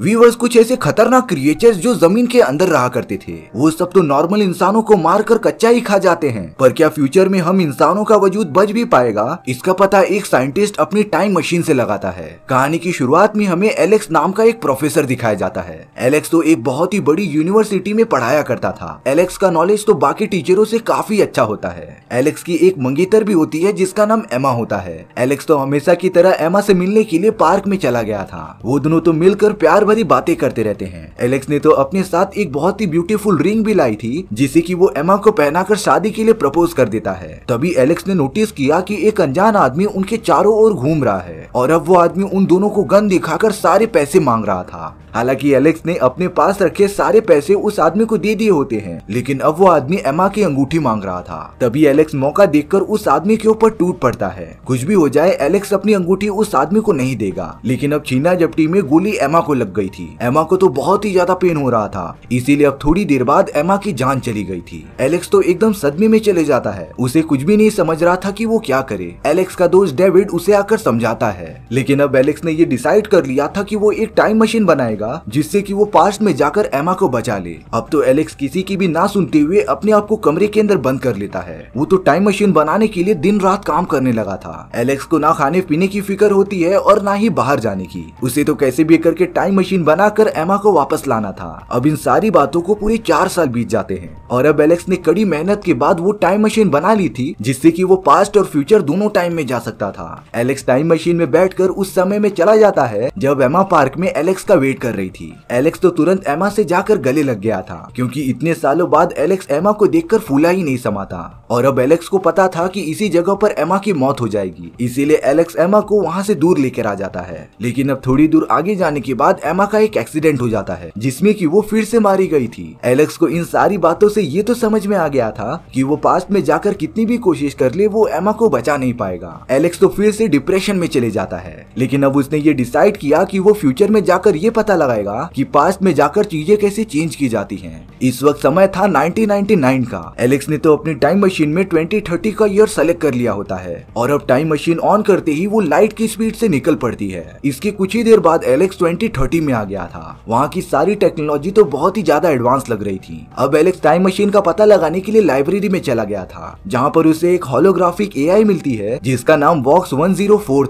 viewers कुछ ऐसे खतरनाक क्रिएचर्स जो जमीन के अंदर रहा करते थे वो सब तो नॉर्मल इंसानों को मार कर कच्चा ही खा जाते हैं पर क्या फ्यूचर में हम इंसानों का वजूद बच भी पाएगा इसका पता एक साइंटिस्ट अपनी टाइम मशीन से लगाता है कहानी की शुरुआत में हमें एलेक्स नाम का एक प्रोफेसर दिखाया जाता है एलेक्स तो एक बहुत ही बड़ी यूनिवर्सिटी में पढ़ाया करता था एलेक्स का नॉलेज तो बाकी टीचरों से काफी अच्छा होता है एलेक्स की एक मंगेतर भी होती है जिसका नाम एमा होता है एलेक्स तो हमेशा की तरह एमा से मिलने के लिए पार्क में चला गया था वो दोनों तो मिलकर प्यार भरी बातें करते रहते हैं एलेक्स ने तो अपने साथ एक बहुत ही ब्यूटीफुल रिंग भी लाई थी जिसे की वो एमा को पहनाकर शादी के लिए प्रपोज कर देता है तभी एलेक्स ने नोटिस किया की कि एक अनजान आदमी उनके चारों ओर घूम रहा है और अब वो आदमी उन दोनों को गन दिखाकर सारे पैसे मांग रहा था हालांकि एलेक्स ने अपने पास रखे सारे पैसे उस आदमी को दे दिए होते हैं लेकिन अब वो आदमी एमा की अंगूठी मांग रहा था तभी एलेक्स मौका देखकर उस आदमी के ऊपर टूट पड़ता है कुछ भी हो जाए एलेक्स अपनी अंगूठी उस आदमी को नहीं देगा लेकिन अब छीना जपटी में गोली एमा को लग गई गई थी एमा को तो बहुत ही ज्यादा पेन हो रहा था इसीलिए अब थोड़ी देर बाद एमा की जान चली गई थी एलेक्स तो एकदम सदमे में चले जाता है उसे कुछ भी नहीं समझ रहा था कि वो क्या करे एलेक्स का दोस्त डेविड उसे आकर समझाता है लेकिन अब एलेक्स ने ये डिसाइड कर लिया था कि वो एक टाइम मशीन बनाएगा जिससे कि वो पास्ट में जाकर एमा को बचा ले अब तो एलेक्स किसी की भी ना सुनते हुए अपने आप को कमरे के अंदर बंद कर लेता है वो तो टाइम मशीन बनाने के लिए दिन रात काम करने लगा था एलेक्स को ना खाने पीने की फिक्र होती है और ना ही बाहर जाने की उसे तो कैसे भी करके टाइम मशीन बनाकर एमा को वापस लाना था अब इन सारी बातों को पूरे चार साल बीत जाते हैं और अब एलेक्स ने कड़ी मेहनत के बाद वो टाइम मशीन बना ली थी जिससे कि वो पास्ट और फ्यूचर दोनों टाइम में जा सकता था एलेक्स टाइम मशीन में बैठ उस समय में चला जाता है जब एमा पार्क में एलेक्स का वेट कर रही थी एलेक्स तो तुरंत एमा से जाकर गले लग गया था क्योंकि इतने सालों बाद एलेक्स एमा को देखकर फूला ही नहीं समा था और अब एलेक्स को पता था कि इसी जगह पर एमा की मौत हो जाएगी इसीलिए एलेक्स एमा को वहाँ से दूर लेकर आ जाता है लेकिन अब थोड़ी दूर आगे जाने के बाद एमा का एक एक्सीडेंट हो जाता है जिसमें कि वो फिर से मारी गई थी एलेक्स को इन सारी बातों से ये तो समझ में आ गया था कि वो पास्ट में जाकर कितनी भी कोशिश कर ले वो एमा को बचा नहीं पाएगा एलेक्स तो फिर से डिप्रेशन में चले जाता है लेकिन अब उसने ये डिसाइड किया की कि वो फ्यूचर में जाकर ये पता लगाएगा की पास्ट में जाकर चीजें कैसे चेंज की जाती है इस वक्त समय था नाइनटीन का एलेक्स ने तो अपनी टाइम मशीन में 2030 का ईयर सेलेक्ट कर लिया होता है और अब टाइम मशीन ऑन करते ही वो लाइट की स्पीड से निकल पड़ती है इसके कुछ ही देर बाद एलेक्स 2030 1980 में आ गया था वहाँ की सारी टेक्नोलॉजी तो बहुत ही ज्यादा एडवांस लग रही थी अब एलेक्स टाइम मशीन का पता लगाने के लिए लाइब्रेरी में चला गया था जहाँ पर उसे एक होलोग्राफिक ए मिलती है जिसका नाम वॉक्स वन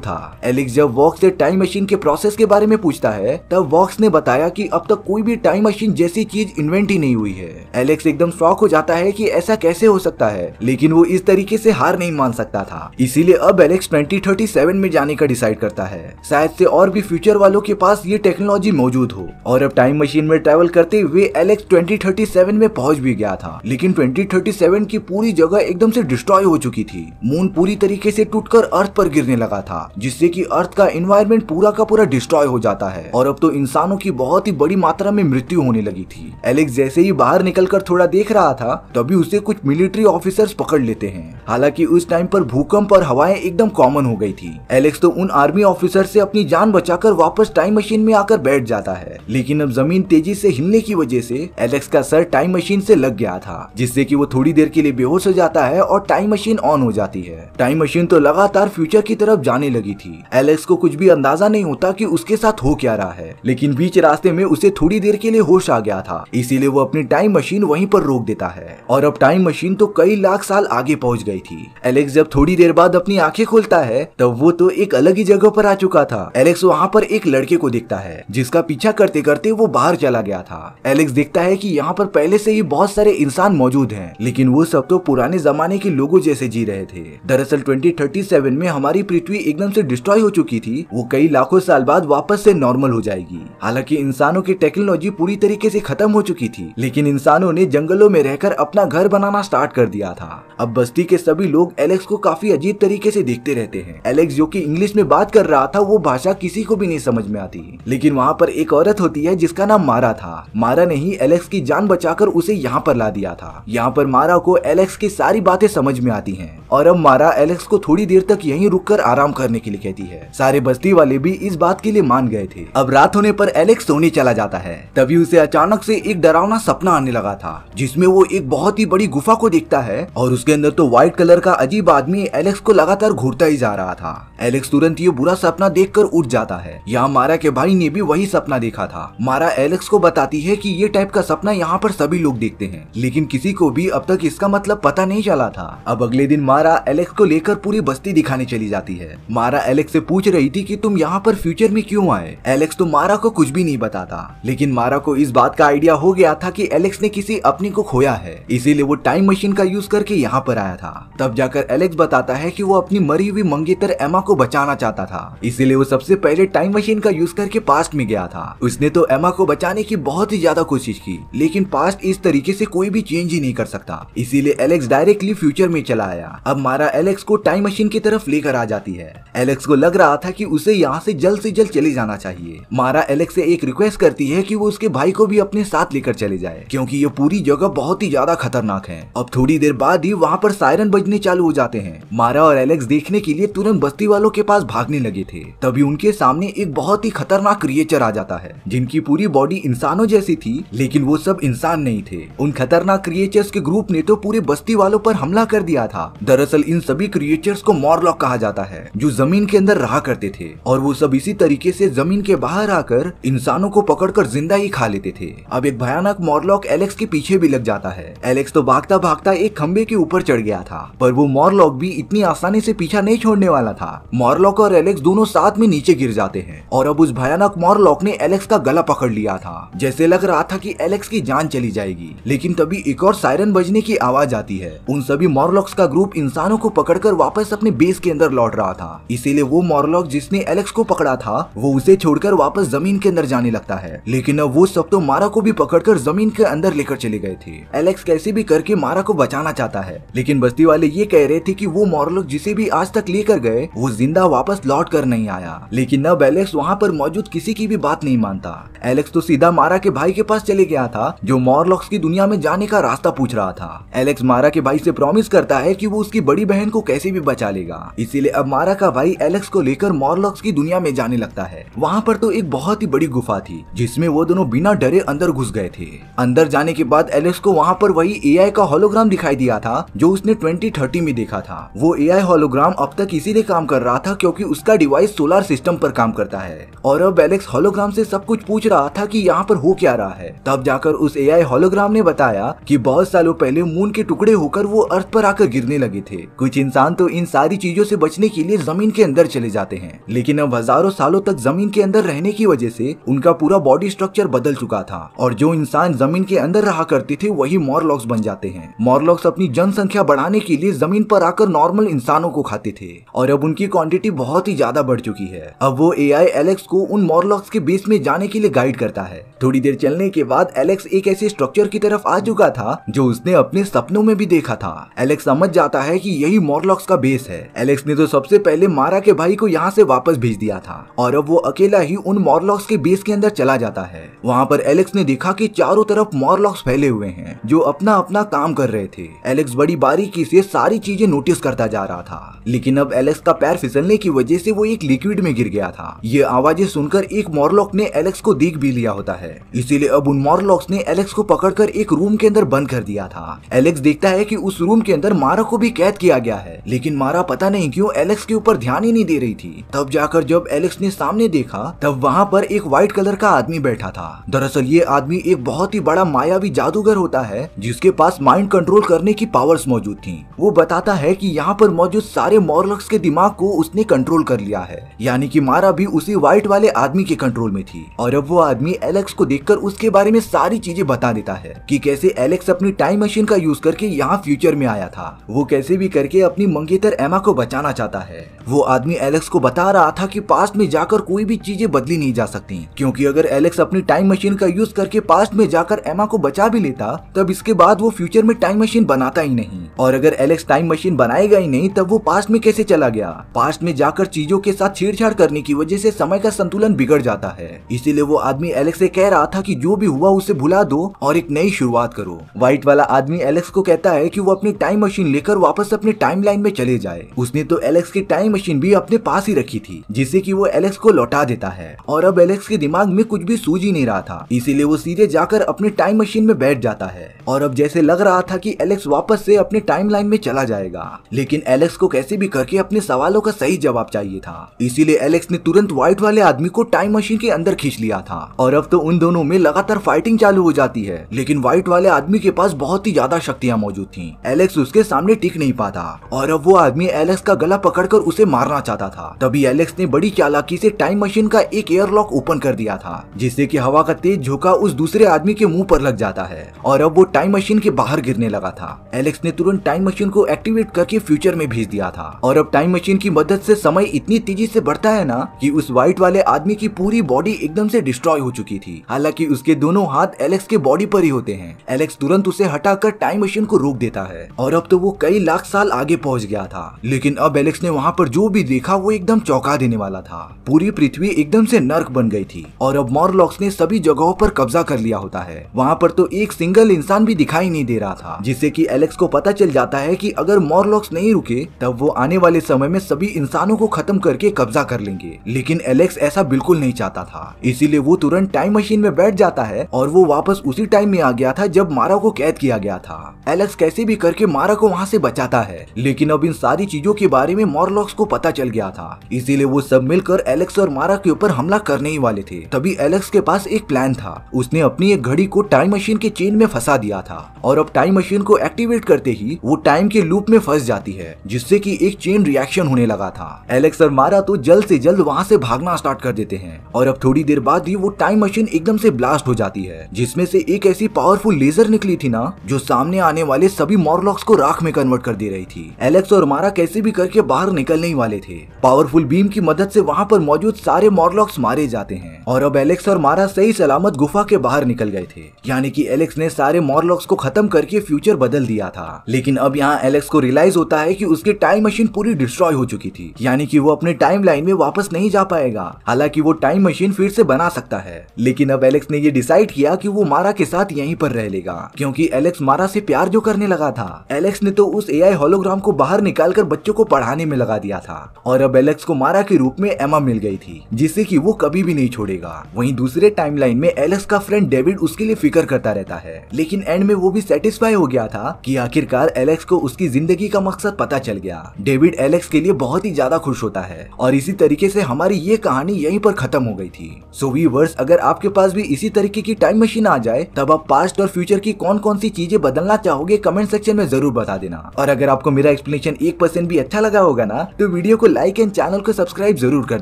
था एलेक्स जब वॉक्स से टाइम मशीन के प्रोसेस के बारे में पूछता है तब वॉक्स ने बताया की अब तक कोई भी टाइम मशीन जैसी चीज इन्वेंट ही नहीं हुई है एलेक्स एकदम शौक हो जाता है की ऐसा कैसे हो सकता है लेकिन वो इस तरीके से हार नहीं मान सकता था इसीलिए अब एलेक्स 2037 में जाने का डिसाइड करता है शायद से और भी फ्यूचर वालों के पास ये टेक्नोलॉजी टेक्नोलॉजी मौजूद हो और अब टाइम मशीन में ट्रेवल करते हुए एलेक्स 2037 में पहुंच भी गया था लेकिन 2037 की पूरी जगह एकदम से डिस्ट्रॉय हो चुकी थी मून पूरी तरीके से टूटकर अर्थ पर गिरने लगा था जिससे कि अर्थ का इन्वायरमेंट पूरा का पूरा डिस्ट्रॉय हो जाता है और अब तो इंसानों की बहुत ही बड़ी मात्रा में मृत्यु होने लगी थी एलेक्स जैसे ही बाहर निकल थोड़ा देख रहा था तभी उसे कुछ मिलिट्री ऑफिसर पकड़ लेते हैं हालांकि उस टाइम पर भूकंप और हवाएं एकदम कॉमन हो गई थी एलेक्स तो उन आर्मी ऑफिसर से अपनी जान बचाकर वापस टाइम मशीन में आकर बैठ जाता है लेकिन अब जमीन तेजी से हिलने की वजह से एलेक्स का सर टाइम मशीन से लग गया था जिससे कि वो थोड़ी देर के लिए बेहोश हो जाता है और टाइम मशीन ऑन हो जाती है टाइम मशीन तो लगातार फ्यूचर की तरफ जाने लगी थी एलेक्स को कुछ भी अंदाजा नहीं होता की उसके साथ हो क्या रहा है लेकिन बीच रास्ते में उसे थोड़ी देर के लिए होश आ गया था इसीलिए वो अपनी टाइम मशीन वही पर रोक देता है और अब टाइम मशीन तो कई लाख साल आगे पहुंच गई थी एलेक्स जब थोड़ी देर बाद अपनी आंखें खोलता है तब वो तो एक अलग ही जगह पर आ चुका था एलेक्स वहाँ पर एक लड़के को देखता है जिसका पीछा करते करते वो बाहर चला गया था एलेक्स देखता है कि यहाँ पर पहले से ही बहुत सारे इंसान मौजूद हैं लेकिन वो सब तो पुराने जमाने के लोगों जैसे जी रहे थे दरअसल 2037 में हमारी पृथ्वी एकदम से डिस्ट्रॉय हो चुकी थी वो कई लाखों साल बाद वापस से नॉर्मल हो जाएगी हालांकि इंसानों की टेक्नोलॉजी पूरी तरीके से खत्म हो चुकी थी लेकिन इंसानों ने जंगलों में रहकर अपना घर बनाना स्टार्ट कर दिया था अब बस्ती के सभी लोग एलेक्स को काफी अजीब तरीके से देखते रहते हैं एलेक्स जो की इंग्लिश में बात कर रहा था वो भाषा किसी को भी नहीं समझ में आती लेकिन वहाँ यहाँ पर एक औरत होती है जिसका नाम मारा था मारा ने ही एलेक्स की जान बचाकर उसे यहाँ पर ला दिया था यहाँ पर मारा को एलेक्स की सारी बातें समझ में आती हैं और अब मारा एलेक्स को थोड़ी देर तक यहीं रुककर आराम करने के लिए कहती है सारे बस्ती वाले भी इस बात के लिए मान गए थे अब रात होने पर एलेक्स सोने चला जाता है तभी उसे अचानक से एक डरावना सपना आने लगा था जिसमे वो एक बहुत ही बड़ी गुफा को देखता है और उसके अंदर तो व्हाइट कलर का अजीब आदमी एलेक्स को लगातार घूरता ही जा रहा था एलेक्स तुरंत ये बुरा सपना देख उठ जाता है यहाँ मारा के भाई ने भी वही वही सपना देखा था मारा एलेक्स को बताती है कि ये टाइप का सपना यहाँ पर सभी लोग देखते हैं लेकिन किसी को भी अब तक इसका मतलब पता नहीं चला था अब अगले दिन मारा एलेक्स को लेकर पूरी बस्ती दिखाने चली जाती है मारा एलेक्स से पूछ रही थी कि तुम यहाँ पर फ्यूचर में क्यों आए एलेक्स तो मारा को कुछ भी नहीं बताता लेकिन मारा को इस बात का आइडिया हो गया था कि एलेक्स ने किसी अपनी को खोया है इसीलिए वो टाइम मशीन का यूज करके यहाँ पर आया था तब जाकर एलेक्स बताता है की वो अपनी मरी हुई मंगेतर एमा को बचाना चाहता था इसीलिए वो सबसे पहले टाइम मशीन का यूज करके पास्ट में गया था उसने तो एमा को बचाने की बहुत ही ज्यादा कोशिश की लेकिन पास्ट इस तरीके से कोई भी चेंज ही नहीं कर सकता इसीलिए एलेक्स डायरेक्टली फ्यूचर में चला आया अब मारा एलेक्स को टाइम मशीन की तरफ लेकर आ जाती है एलेक्स को लग रहा था की उसे यहाँ से जल्द से जल्द चले जाना चाहिए मारा एलेक्स से एक रिक्वेस्ट करती है की वो उसके भाई को भी अपने साथ लेकर चले जाए क्यूँकी ये पूरी जगह बहुत ही ज्यादा खतरनाक है अब थोड़ी देर बाद ही वहाँ पर सायरन बजने चालू हो जाते हैं मारा और एलेक्स देखने के लिए तुरंत बस्ती वालों के पास भागने लगे थे तभी उनके सामने एक बहुत ही खतरनाक क्रिएचर टीचर आ जाता है जिनकी पूरी बॉडी इंसानों जैसी थी लेकिन वो सब इंसान नहीं थे उन खतरनाक क्रिएचर्स के ग्रुप ने तो पूरे बस्ती वालों पर हमला कर दिया था दरअसल इन सभी क्रिएचर्स को मॉरलॉक कहा जाता है जो जमीन के अंदर रहा करते थे और वो सब इसी तरीके से जमीन के बाहर आकर इंसानों को पकड़कर जिंदा ही खा लेते थे अब एक भयानक मॉरलॉक एलेक्स के पीछे भी लग जाता है एलेक्स तो भागता भागता एक खम्बे के ऊपर चढ़ गया था पर वो मॉरलॉक भी इतनी आसानी से पीछा नहीं छोड़ने वाला था मॉरलॉक और एलेक्स दोनों साथ में नीचे गिर जाते हैं और अब उस भयानक मॉरलॉक लॉक ने एलेक्स का गला पकड़ लिया था जैसे लग रहा था कि एलेक्स की जान चली जाएगी लेकिन तभी एक और सायरन बजने की आवाज आती है उन सभी मॉरलॉक्स का ग्रुप इंसानों को पकड़कर वापस अपने बेस के अंदर लौट रहा था इसीलिए वो मॉरलॉक जिसने एलेक्स को पकड़ा था वो उसे छोड़कर वापस जमीन के अंदर जाने लगता है लेकिन अब वो सब तो मारा को भी पकड़कर जमीन के अंदर लेकर चले गए थे एलेक्स कैसे भी करके मारा को बचाना चाहता है लेकिन बस्ती वाले ये कह रहे थे की वो मॉरलॉक जिसे भी आज तक लेकर गए वो जिंदा वापस लौट कर नहीं आया लेकिन अब एलेक्स वहाँ पर मौजूद किसी की भी बात नहीं मानता एलेक्स तो सीधा मारा के भाई के पास चले गया था जो मॉरलॉक्स की दुनिया में जाने का रास्ता पूछ रहा था एलेक्स मारा के भाई से प्रॉमिस करता है कि वो उसकी बड़ी बहन को कैसे भी बचा लेगा इसीलिए अब मारा का भाई एलेक्स को लेकर मॉरलॉक्स की दुनिया में जाने लगता है वहाँ पर तो एक बहुत ही बड़ी गुफा थी जिसमे वो दोनों बिना डरे अंदर घुस गए थे अंदर जाने के बाद एलेक्स को वहाँ पर वही ए का होलोग्राम दिखाई दिया था जो उसने ट्वेंटी में देखा था वो ए होलोग्राम अब तक इसीलिए काम कर रहा था क्यूँकी उसका डिवाइस सोलर सिस्टम पर काम करता है और अब एलेक्स होलोग्राम से सब कुछ पूछ रहा था कि यहाँ पर हो क्या रहा है तब जाकर उस एआई होलोग्राम ने बताया कि बहुत सालों पहले मून के टुकड़े होकर वो अर्थ पर आकर गिरने लगे थे कुछ इंसान तो इन सारी चीजों से बचने के लिए जमीन के अंदर चले जाते हैं लेकिन अब हजारों सालों तक जमीन के अंदर रहने की वजह से उनका पूरा बॉडी स्ट्रक्चर बदल चुका था और जो इंसान जमीन के अंदर रहा करते थे वही मॉरलॉक्स बन जाते हैं मॉरलॉक्स अपनी जनसंख्या बढ़ाने के लिए जमीन पर आकर नॉर्मल इंसानों को खाते थे और अब उनकी क्वांटिटी बहुत ही ज्यादा बढ़ चुकी है अब वो ए एलेक्स को उन मॉरलॉक्स के बेस में जाने के लिए गाइड करता है थोड़ी देर चलने के बाद एलेक्स एक ऐसे स्ट्रक्चर की तरफ आ चुका था जो उसने अपने सपनों में भी देखा था एलेक्स समझ जाता है की यही मॉरलॉक्स का बेस है एलेक्स ने तो सबसे पहले मारा के भाई को यहाँ से वापस भेज दिया था और अब वो अकेला ही उन मॉरलॉक्स के बेस के अंदर चला जाता है वहाँ पर एलेक्स ने देखा की चारों तरफ मॉरलॉक्स फैले हुए है जो अपना अपना काम कर रहे थे एलेक्स बड़ी बारीकी से सारी चीजें नोटिस करता जा रहा था लेकिन अब एलेक्स का पैर फिसलने की वजह से वो एक लिक्विड में गिर गया था ये आवाजें सुनकर एक मॉरलॉक ने एलेक्स को देख भी लिया होता है इसीलिए अब उन मॉरलॉक्स ने एलेक्स को पकड़कर एक रूम के अंदर बंद कर दिया था एलेक्स देखता है कि उस रूम के अंदर मारा को भी कैद किया गया है लेकिन मारा पता नहीं क्यों एलेक्स के ऊपर ध्यान ही नहीं दे रही थी तब जाकर जब एलेक्स ने सामने देखा तब वहाँ पर एक व्हाइट कलर का आदमी बैठा था दरअसल ये आदमी एक बहुत ही बड़ा मायावी जादूगर होता है जिसके पास माइंड कंट्रोल करने की पावर्स मौजूद थी वो बताता है की यहाँ पर मौजूद सारे मॉरलॉक्स के दिमाग को उसने कंट्रोल कर लिया है यानी की मारा भी उसी व्हाइट वाले आदमी के कंट्रोल में थी और अब वो आदमी एलेक्स को देखकर उसके बारे में सारी चीजें बता देता है कि कैसे एलेक्स अपनी टाइम मशीन का यूज करके यहाँ फ्यूचर में आया था वो कैसे भी करके अपनी मंगेतर एमा को बचाना चाहता है वो आदमी एलेक्स को बता रहा था की पास्ट में जाकर कोई भी चीजें बदली नहीं जा सकती क्यूँकी अगर एलेक्स अपनी टाइम मशीन का यूज करके पास्ट में जाकर एमा को बचा भी लेता तब इसके बाद वो फ्यूचर में टाइम मशीन बनाता ही नहीं और अगर एलेक्स टाइम मशीन बनाएगा ही नहीं तब वो पास्ट में कैसे चला गया पास्ट में जाकर चीजों के साथ छेड़छाड़ करने की वजह से समय का संतुलन बिगड़ जाता जाता है इसीलिए वो आदमी एलेक्स से कह रहा था कि जो भी हुआ उसे भुला दो और एक नई शुरुआत करो व्हाइट वाला आदमी एलेक्स को कहता है कि वो अपनी टाइम मशीन लेकर वापस अपने टाइम लाइन में चले जाए उसने तो एलेक्स की टाइम मशीन भी अपने पास ही रखी थी जिससे की वो एलेक्स को लौटा देता है और अब एलेक्स के दिमाग में कुछ भी सूझ ही नहीं रहा था इसीलिए वो सीधे जाकर अपने टाइम मशीन में बैठ जाता है और अब जैसे लग रहा था की एलेक्स वापस से अपने टाइम लाइन में चला जाएगा लेकिन एलेक्स को कैसे भी करके अपने सवालों का सही जवाब चाहिए था इसीलिए एलेक्स ने तुरंत व्हाइट वाले आदमी को टाइम मशीन के अंदर खींच लिया था और अब तो उन दोनों में लगातार फाइटिंग चालू हो जाती है लेकिन व्हाइट वाले आदमी के पास बहुत ही ज्यादा शक्तियाँ मौजूद थी एलेक्स उसके सामने टिक नहीं पाता और अब वो आदमी एलेक्स का गला पकड़ उसे मारना चाहता था तभी एलेक्स ने बड़ी चालाकी ऐसी टाइम मशीन का एक एयरलॉक ओपन कर दिया था जिससे की हवा का तेज झोंका उस दूसरे आदमी के मुँह पर लग जाता है और अब वो टाइम मशीन के बाहर गिरने लगा था एलेक्स ने तुरंत टाइम मशीन को एक्टिवेट करके फ्यूचर में भेज दिया था और अब टाइम मशीन की मदद से समय इतनी तेजी से बढ़ता है ना कि उस व्हाइट वाले आदमी की पूरी पूरी बॉडी एकदम से डिस्ट्रॉय हो चुकी थी हालांकि उसके दोनों हाथ एलेक्स के बॉडी पर ही होते हैं एलेक्स तुरंत उसे हटाकर टाइम मशीन को रोक देता है और अब तो वो कई लाख साल आगे पहुंच गया था लेकिन अब एलेक्स ने वहाँ पर जो भी देखा वो एकदम चौका देने वाला था पूरी पृथ्वी एकदम से नर्क बन गई थी और अब मॉरलॉक्स ने सभी जगहों पर कब्जा कर लिया होता है वहाँ पर तो एक सिंगल इंसान भी दिखाई नहीं दे रहा था जिससे की एलेक्स को पता चल जाता है की अगर मॉरलॉक्स नहीं रुके तब वो आने वाले समय में सभी इंसानों को खत्म करके कब्जा कर लेंगे लेकिन एलेक्स ऐसा बिल्कुल नहीं जाता था इसीलिए वो तुरंत टाइम मशीन में बैठ जाता है और वो वापस उसी टाइम में आ गया था जब मारा को कैद किया गया था एलेक्स कैसे भी करके मारा को वहाँ से बचाता है लेकिन अब इन सारी चीजों के बारे में मॉरलॉक्स को पता चल गया था इसीलिए वो सब मिलकर एलेक्स और मारा के ऊपर हमला करने ही वाले थे तभी एलेक्स के पास एक प्लान था उसने अपनी एक घड़ी को टाइम मशीन के चेन में फंसा दिया था और अब टाइम मशीन को एक्टिवेट करते ही वो टाइम के लूप में फंस जाती है जिससे की एक चेन रिएक्शन होने लगा था एलेक्स और मारा तो जल्द ऐसी जल्द वहाँ ऐसी भागना स्टार्ट कर देते हैं और अब थोड़ी देर बाद ही वो टाइम मशीन एकदम से ब्लास्ट हो जाती है जिसमें से एक ऐसी पावरफुल लेजर निकली थी ना जो सामने आने वाले सभी मॉरलॉक्स को राख में कन्वर्ट कर दे रही थी एलेक्स और मारा कैसे भी करके बाहर निकलने ही वाले थे पावरफुल बीम की मदद से वहाँ पर मौजूद सारे मॉरलॉक्स मारे जाते हैं और अब एलेक्स और मारा सही सलामत गुफा के बाहर निकल गए थे यानी की एलेक्स ने सारे मॉरलॉक्स को खत्म करके फ्यूचर बदल दिया था लेकिन अब यहाँ एलेक्स को रियलाइज होता है की उसकी टाइम मशीन पूरी डिस्ट्रॉय हो चुकी थी यानी की वो अपने टाइम लाइन में वापस नहीं जा पाएगा हालांकि वो टाइम टाइम मशीन फिर से बना सकता है लेकिन अब एलेक्स ने ये डिसाइड किया कि वो मारा के साथ यहीं पर रह लेगा क्योंकि एलेक्स मारा से प्यार जो करने लगा था एलेक्स ने तो उस एआई होलोग्राम को बाहर निकाल कर बच्चों को पढ़ाने में लगा दिया था और अब एलेक्स को मारा के रूप में एमा मिल गई थी जिससे की वो कभी भी नहीं छोड़ेगा वही दूसरे टाइम में एलेक्स का फ्रेंड डेविड उसके लिए फिक्र करता रहता है लेकिन एंड में वो भी सेटिस्फाई हो गया था की आखिरकार एलेक्स को उसकी जिंदगी का मकसद पता चल गया डेविड एलेक्स के लिए बहुत ही ज्यादा खुश होता है और इसी तरीके से हमारी ये कहानी यहीं पर खत्म हो गई थी सो so, वीवर्स अगर आपके पास भी इसी तरीके की टाइम मशीन आ जाए तब आप पास्ट और फ्यूचर की कौन कौन सी चीजें बदलना चाहोगे कमेंट सेक्शन में जरूर बता देना और अगर आपको मेरा एक्सप्लेनेशन एक परसेंट भी अच्छा लगा होगा ना तो वीडियो को लाइक एंड चैनल को सब्सक्राइब जरूर कर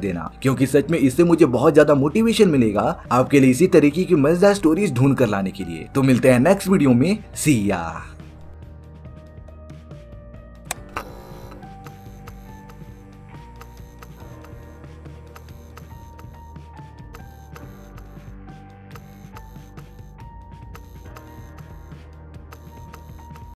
देना क्योंकि सच में इससे मुझे बहुत ज्यादा मोटिवेशन मिलेगा आपके लिए इसी तरीके की मजेदार स्टोरीज ढूंढ कर लाने के लिए तो मिलते हैं नेक्स्ट वीडियो में सिया